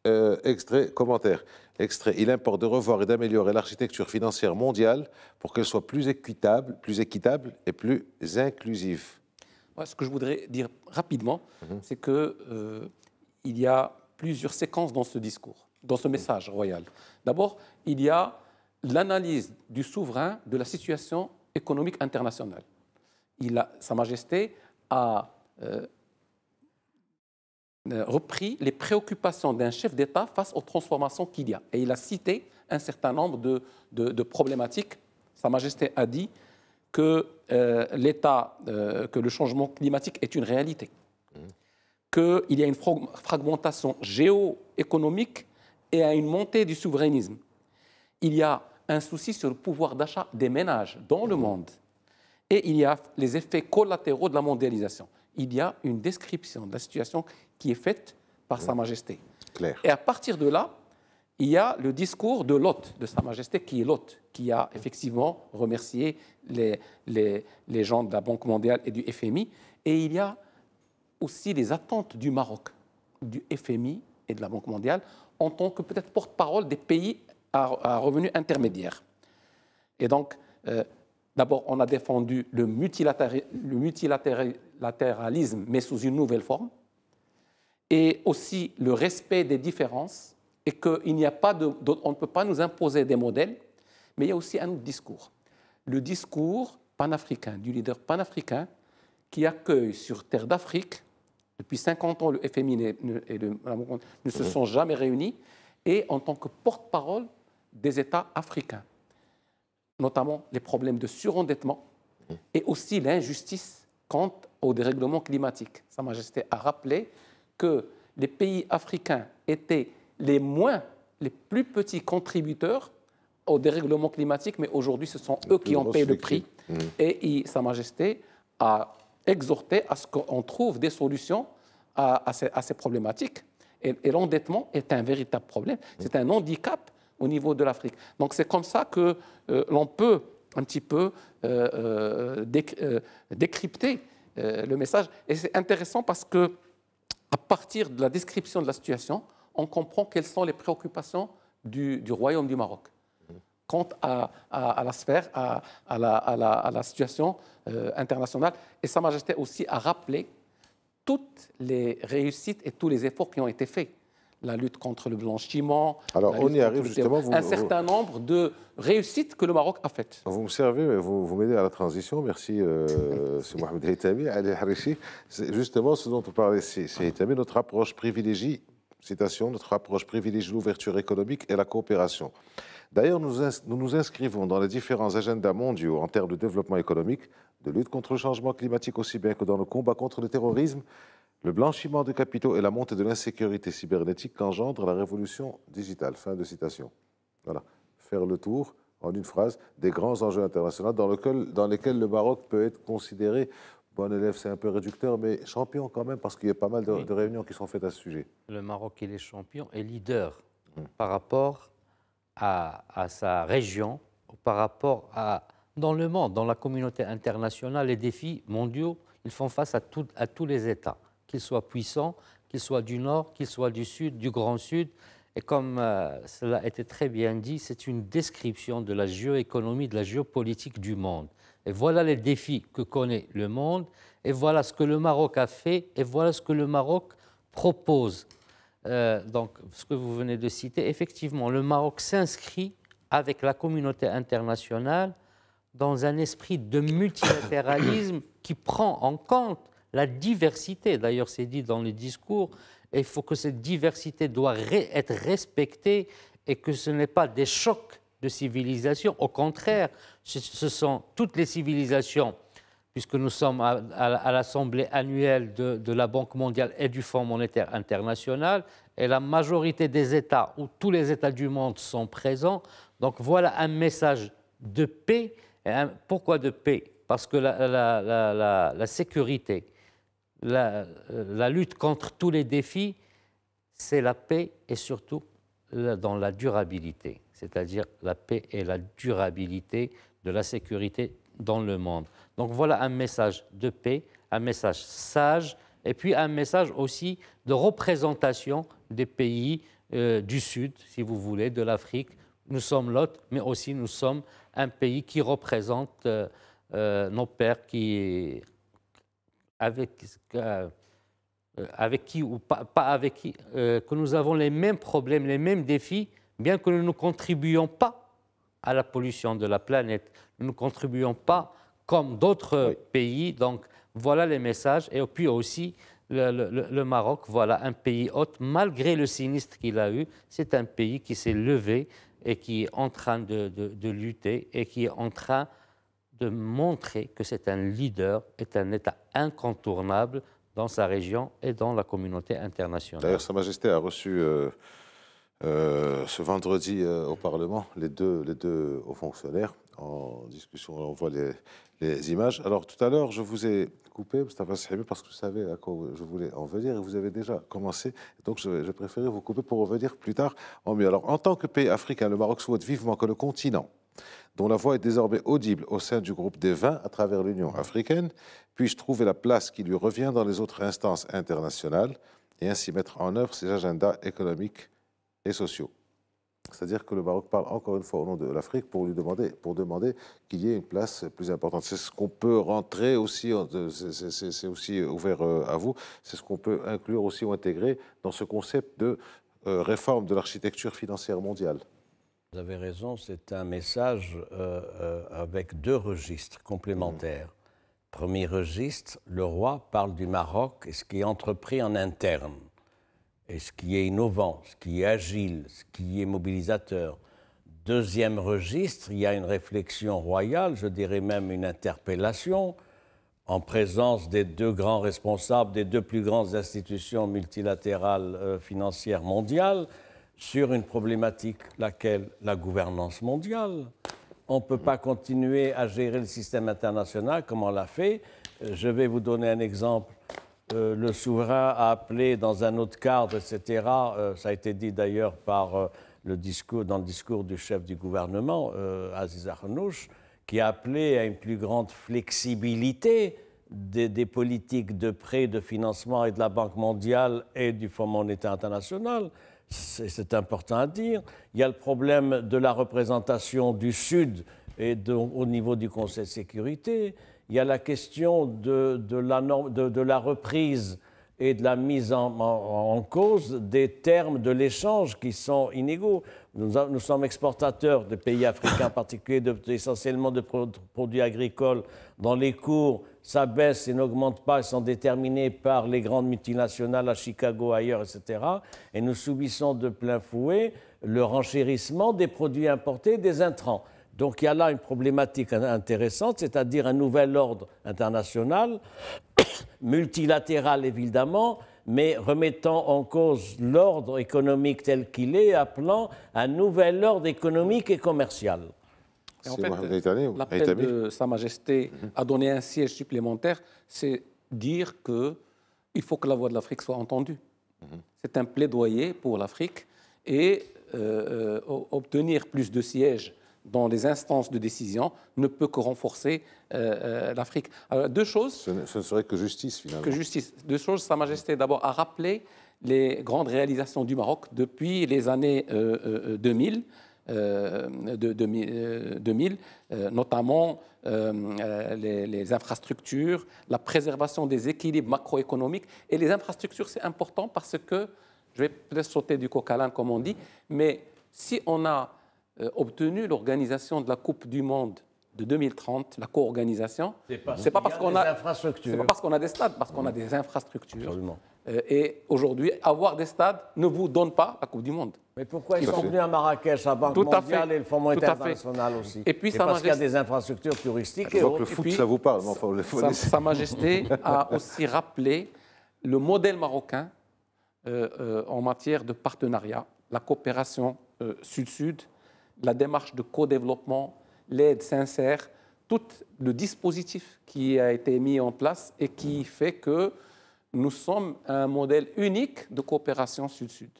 Euh, extrait, commentaire. Extrait. Il importe de revoir et d'améliorer l'architecture financière mondiale pour qu'elle soit plus équitable, plus équitable et plus inclusive ce que je voudrais dire rapidement, mhm. c'est qu'il euh, y a plusieurs séquences dans ce discours, dans ce message royal. D'abord, il y a l'analyse du souverain de la situation économique internationale. Sa Majesté a euh, euh, repris les préoccupations d'un chef d'État face aux transformations qu'il y a. Et il a cité un certain nombre de problématiques. Sa Majesté a dit que euh, l'État, euh, que le changement climatique est une réalité, mmh. que qu'il y a une fragmentation géo-économique et à une montée du souverainisme. Il y a un souci sur le pouvoir d'achat des ménages dans le mmh. monde. Et il y a les effets collatéraux de la mondialisation. Il y a une description de la situation qui est faite par mmh. Sa Majesté. Claire. Et à partir de là, il y a le discours de l'hôte de Sa Majesté, qui est l'hôte qui a effectivement remercié les, les, les gens de la Banque mondiale et du FMI. Et il y a aussi les attentes du Maroc, du FMI et de la Banque mondiale en tant que peut-être porte-parole des pays à, à, revenus intermédiaires. Et donc, euh, d'abord, on a défendu le, le, multilatéralisme, mais sous une nouvelle forme, et aussi le respect des différences, et qu'on ne peut pas nous imposer des modèles mais il y a aussi un autre discours, le discours panafricain, du leader panafricain qui accueille sur terre d'Afrique, depuis 50 ans, le FMI et le, ne se sont jamais réunis, et en tant que porte-parole des États africains, notamment les problèmes de surendettement et aussi l'injustice quant au dérèglement climatique. Sa Majesté a rappelé que les pays africains étaient les moins, les plus petits contributeurs au dérèglement climatique, mais aujourd'hui, ce sont eux qui ont payé le prix. Mmh. Et Sa Majesté a exhorté à ce qu'on trouve des solutions à, à, ces, problématiques. Et, l'endettement est un véritable problème. Mmh. C'est un handicap au niveau de l'Afrique. Donc c'est comme ça que euh, l'on peut un petit peu euh, euh, décrypter le message. Et c'est intéressant parce que à partir de la description de la situation, on comprend quelles sont les préoccupations du Royaume du Maroc à, la sphère, à, la, situation euh, internationale. Et Sa Majesté aussi a rappelé toutes les réussites et tous les efforts qui ont été faits. La lutte contre le blanchiment. Alors, on y arrive justement. un certain nombre de réussites que le Maroc a faites. Vous me servez, vous, vous m'aidez à la transition. Merci, euh, c'est Mohamed Haïtami, Ali Justement, ce dont on parlait, c'est notre approche privilégie, citation, notre approche privilégie l'ouverture économique et la coopération. D'ailleurs, nous, nous inscrivons dans les différents agendas mondiaux en termes de développement économique, de lutte contre le changement climatique aussi bien que dans le combat contre le terrorisme, le blanchiment de capitaux et la montée de l'insécurité cybernétique qu'engendre la révolution digitale. Fin de citation. Voilà. Faire le tour, en une phrase, des grands enjeux internationaux dans, dans lesquels le Maroc peut être considéré Bon élève, c'est un peu réducteur, mais champion quand même, parce qu'il y a pas mal de, réunions qui sont faites à ce sujet. Le Maroc, il est champion et leader hum. par rapport à, sa région par rapport à, dans le monde, dans la communauté internationale, les défis mondiaux, ils font face à, tous les États, qu'ils soient puissants, qu'ils soient du Nord, qu'ils soient du Sud, du Grand Sud. Et comme euh, cela a été très bien dit, c'est une description de la géoéconomie, de la géopolitique du monde. Et voilà les défis que connaît le monde, et voilà ce que le Maroc a fait, et voilà ce que le Maroc propose euh, donc ce que vous venez de citer, effectivement, le Maroc s'inscrit avec la communauté internationale dans un esprit de multilatéralisme qui prend en compte la diversité. D'ailleurs, c'est dit dans le discours, il faut que cette diversité doit être respectée et que ce n'est pas des chocs de civilisation. Au contraire, ce sont toutes les civilisations puisque nous sommes à, l'Assemblée annuelle de, la Banque mondiale et du Fonds monétaire international, et la majorité des États, ou tous les États du monde, sont présents. Donc voilà un message de paix. pourquoi de paix Parce que la sécurité, la lutte contre tous les défis, c'est la paix et surtout dans la durabilité, c'est-à-dire la paix et la durabilité de la sécurité dans le monde. Donc voilà un message de paix, un message sage, et puis un message aussi de représentation des pays euh, du Sud, si vous voulez, de l'Afrique. Nous sommes l'autre, mais aussi nous sommes un pays qui représente euh, euh, nos pères, qui, avec, avec qui ou pas, pas avec qui, que nous avons les mêmes problèmes, les mêmes défis, bien que nous ne contribuions pas à la pollution de la planète, nous ne contribuons pas comme d'autres pays. Donc voilà les messages. Et puis aussi, le, Maroc, voilà un pays hôte, malgré le sinistre qu'il a eu, c'est un pays qui s'est levé et qui est en train de, lutter et qui est en train de montrer que c'est un leader, est un État incontournable dans sa région et dans la communauté internationale. D'ailleurs, Sa Majesté a reçu euh, euh, ce vendredi euh, au Parlement les deux, les deux hauts fonctionnaires en discussion. On voit les, alors tout à l'heure, je vous ai coupé, parce que vous savez à quoi je voulais en venir et vous avez déjà commencé. Donc je, je vous couper pour revenir plus tard en mieux. Alors en tant que pays africain, le Maroc souhaite vivement que le continent dont la voix est désormais audible au sein du groupe des 20 à travers l'Union africaine, puisse trouver la place qui lui revient dans les autres instances internationales et ainsi mettre en œuvre ses agendas économiques et sociaux. C'est-à-dire que le Maroc parle encore une fois au nom de l'Afrique pour lui demander, pour demander qu'il y ait une place plus importante. C'est ce qu'on peut rentrer aussi, euh, c'est aussi euh, ouvert euh, à vous, c'est ce qu'on peut inclure aussi ou intégrer dans ce concept de réforme de l'architecture financière mondiale. Vous avez raison, c'est un message avec deux registres complémentaires. Mm-hmm. Premier registre, le roi parle du Maroc et ce qui est entrepris en interne et ce qui est innovant, ce qui est agile, ce qui est mobilisateur. Deuxième registre, il y a une réflexion royale, je dirais même une interpellation, en présence des deux grands responsables des deux plus grandes institutions multilatérales euh, financières mondiales, sur une problématique, laquelle la gouvernance mondiale. On ne peut pas continuer à gérer le système international comme on l'a fait. Euh, je vais vous donner un exemple. Euh, le souverain a appelé dans un autre cadre, etc. Euh, ça a été dit d'ailleurs par euh, dans le discours du chef du gouvernement, Aziz Arnouch, qui a appelé à une plus grande flexibilité des, politiques de prêt, de financement et de la Banque mondiale et du Fonds monétaire international. C'est important à dire. Il y a le problème de la représentation du Sud et au niveau du Conseil de sécurité il y a la question de, la, reprise et de la mise en, cause des termes de l'échange qui sont inégaux. Nous, sommes exportateurs de pays africains, en particulier essentiellement de produits agricoles. Dans les cours, ça baisse et n'augmente pas, ils sont déterminés par les grandes multinationales à Chicago, ailleurs, etc. Et nous subissons de plein fouet le renchérissement des produits importés, des intrants. Donc il y a là une problématique intéressante, c'est-à-dire un nouvel ordre international, multilatéral évidemment, mais remettant en cause l'ordre économique tel qu'il est, appelant un nouvel ordre économique et commercial. Et en fait, de Sa Majesté mhm. a donné un siège supplémentaire, c'est dire qu'il faut que la voix de l'Afrique soit entendue. Mhm. C'est un plaidoyer pour l'Afrique et euh, euh, obtenir plus de sièges dans les instances de décision ne peut que renforcer euh, euh, l'Afrique. deux choses. Ce ne, serait que justice, finalement. Que justice. Deux choses. Sa Majesté, d'abord, a rappelé les grandes réalisations du Maroc depuis les années 2000. Euh, de, notamment les, les, infrastructures, la préservation des équilibres macroéconomiques. Et les infrastructures, c'est important parce que, je vais peut-être sauter du coq à comme on dit, mais si on a euh, obtenu l'organisation de la Coupe du Monde de 2030, la co-organisation. C'est pas, pas, parce qu'on a, des infrastructures. parce qu'on a, des stades, parce qu'on a des infrastructures. Euh, et aujourd'hui, avoir des stades ne vous donne pas la Coupe du Monde. Mais pourquoi ils sont venus à Marrakech, à Banque mondiale et le Fonds international aussi Et puis, parce qu'il y a des infrastructures touristiques. et que le foot, ça vous parle. sa, Majesté a aussi rappelé le modèle marocain euh, en matière de partenariat, la coopération sud-sud la démarche de co-développement, l'aide sincère, tout le dispositif qui a été mis en place et qui fait que nous sommes un modèle unique de coopération Sud-Sud.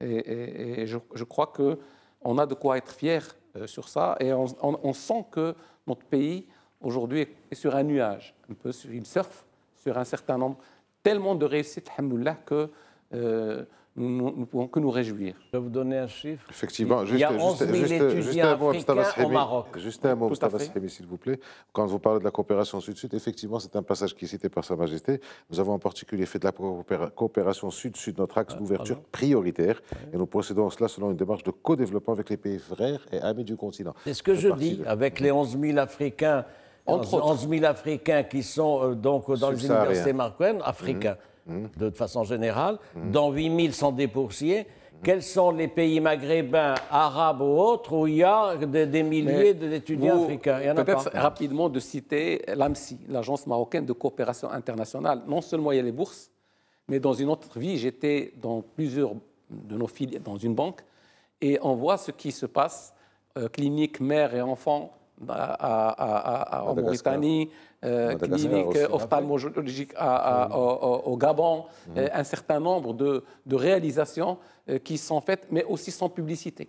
Et, je, crois que on a de quoi être fier euh, sur ça et on, sent que notre pays aujourd'hui est sur un nuage, un peu, il surfe sur un certain nombre, tellement de réussites, alhamdoulilah, que euh, nous ne pouvons que nous réjouir. Je vais vous donner un chiffre. Effectivement, il y a 11 000 au Maroc. Juste un mot, s'il vous plaît. Quand vous parlez de la coopération sud-sud, effectivement, c'est un passage qui est cité par Sa Majesté. Nous avons en particulier fait de la coopération sud-sud notre axe ah, d'ouverture prioritaire et nous procédons à cela selon une démarche de co-développement avec les pays frères et amis du continent. C'est ce que je dis, avec les 11 000 Africains. Entre 11 000 Africains qui sont euh, donc dans les universités marocaines, africains. Mhm. Mmh. de façon générale, mmh. dans 8000 sont des boursiers quels sont les pays maghrébins, arabes ou autres, où il y a des, milliers d'étudiants africains Peut-être rapidement de citer l'AMSI, l'Agence marocaine de coopération internationale. Non seulement il y a les bourses, mais dans une autre vie, j'étais dans plusieurs de nos filiales, dans une banque, et on voit ce qui se passe, euh, clinique, mère et enfant, E, en Mauritanie, euh, clinique ophtalmologique au, Gabon, mhm. un certain nombre de, réalisations euh, qui sont faites, mais aussi sans publicité.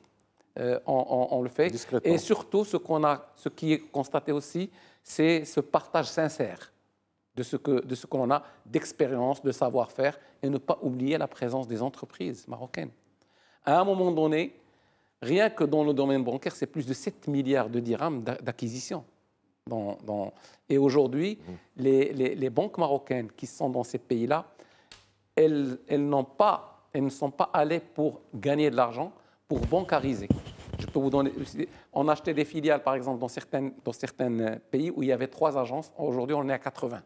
Euh, on, le fait. Et surtout, ce, qu'on a, ce qui est constaté aussi, c'est ce partage sincère de ce que, de ce que a d'expérience, de savoir-faire, et ne pas oublier la présence des entreprises marocaines. À un moment donné, Rien que dans le domaine bancaire, c'est plus de 7 milliards de dirhams d'acquisition. Et aujourd'hui, mmh. les, banques marocaines qui sont dans ces pays-là, elles, pas, elles ne sont pas allées pour gagner de l'argent, pour bancariser. Je peux vous donner. On achetait des filiales, par exemple, dans certains euh, pays où il y avait trois agences. Aujourd'hui, on est à 80.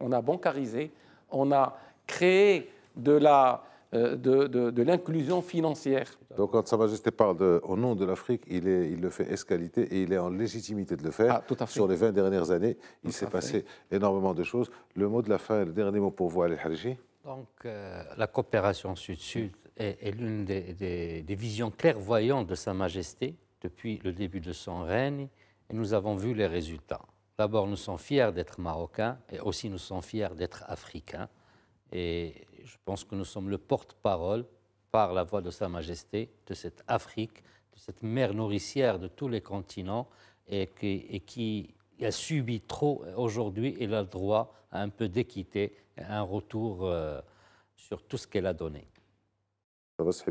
On a bancarisé, on a créé de la, euh, de, l'inclusion financière. Donc quand Sa Majesté parle de, au nom de l'Afrique, il, il le fait escalité et il est en légitimité de le faire. Ah, tout à fait. Sur les 20 dernières années, il s'est passé énormément de choses. Le mot de la fin, le dernier mot pour vous, Alé Harji Donc euh, la coopération sud-sud est, l'une des, des, visions clairvoyantes de Sa Majesté depuis le début de son règne et nous avons vu les résultats. D'abord, nous sommes fiers d'être marocains et aussi nous sommes fiers d'être africains. Et je pense que nous sommes le porte-parole, par la voix de Sa Majesté, de cette Afrique, de cette mer nourricière de tous les continents, et qui, a subi trop aujourd'hui, et a le droit à un peu d'équité, un retour euh, sur tout ce qu'elle a donné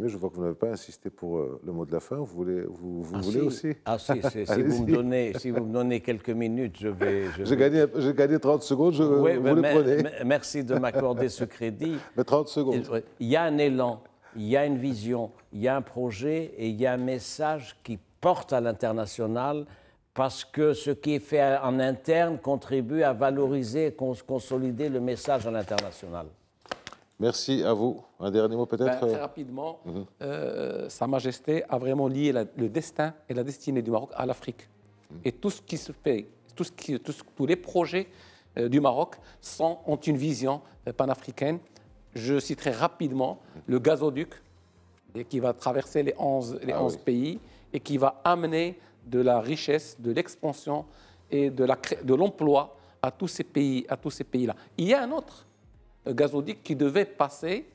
je vois que vous n'avez pas insisté pour euh, le mot de la fin. Vous voulez, vous, ah, voulez aussi Ah si, si, vous me donnez, si vous quelques minutes, je vais... j'ai, Gagné, 30 secondes, je, vous le prenez. Merci de m'accorder ce crédit. Mais 30 secondes. Il y a un élan, il y a une vision, il y a un projet et il y a un message qui porte à l'international parce que ce qui est fait en interne contribue à valoriser et consolider le message à l'international. Merci à vous. Un dernier mot peut-être ben, Très euh? rapidement, mhm. euh, Sa Majesté a vraiment lié le destin et la destinée du Maroc à l'Afrique. Mhm. Et tout ce qui se fait, tous les projets euh, du Maroc ont une vision panafricaine. Je citerai rapidement mhm. le gazoduc qui va traverser les 11, ah pays et qui va amener de la richesse, de l'expansion et de l'emploi à tous ces pays-là. Il y a un autre gazoduc qui devait passer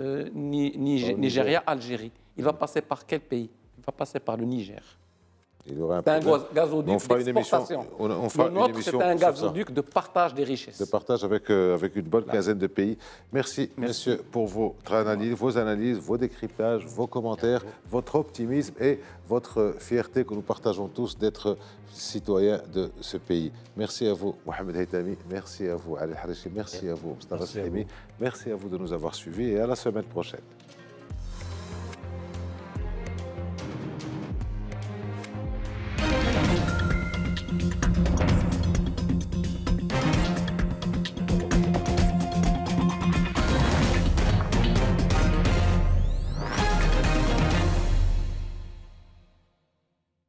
euh, Nigeria-Algérie. Il va passer par quel pays Il va passer par le Niger. Il un gazoduc on fera une émission, c'est un gazoduc de partage des richesses. De partage avec, euh, une bonne quinzaine de pays. Merci, monsieur, pour vos analyses, vos analyses, vos décryptages, vos commentaires, votre optimisme et votre euh, fierté que nous partageons tous d'être citoyens de ce pays. Merci à vous, Mohamed Haitami. Merci à vous, Ali Harishi. Merci à vous, Mustafa Merci à vous de nous avoir suivis et à la semaine prochaine.